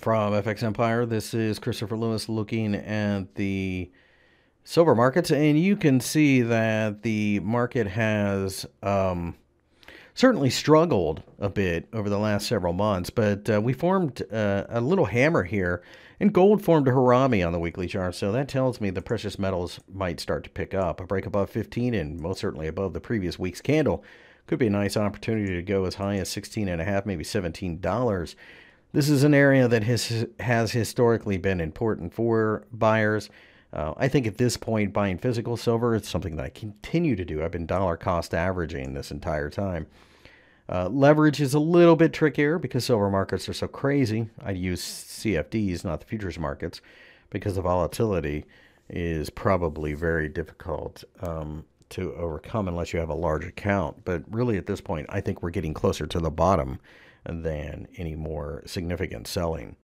From FX Empire, this is Christopher Lewis looking at the silver markets, and you can see that the market has um, certainly struggled a bit over the last several months, but uh, we formed uh, a little hammer here, and gold formed a harami on the weekly chart, so that tells me the precious metals might start to pick up. A break above 15 and most certainly above the previous week's candle could be a nice opportunity to go as high as 16 and a half, maybe $17. This is an area that has, has historically been important for buyers. Uh, I think at this point, buying physical silver is something that I continue to do. I've been dollar cost averaging this entire time. Uh, leverage is a little bit trickier because silver markets are so crazy. I use CFDs, not the futures markets, because the volatility is probably very difficult um, to overcome unless you have a large account. But really, at this point, I think we're getting closer to the bottom than any more significant selling.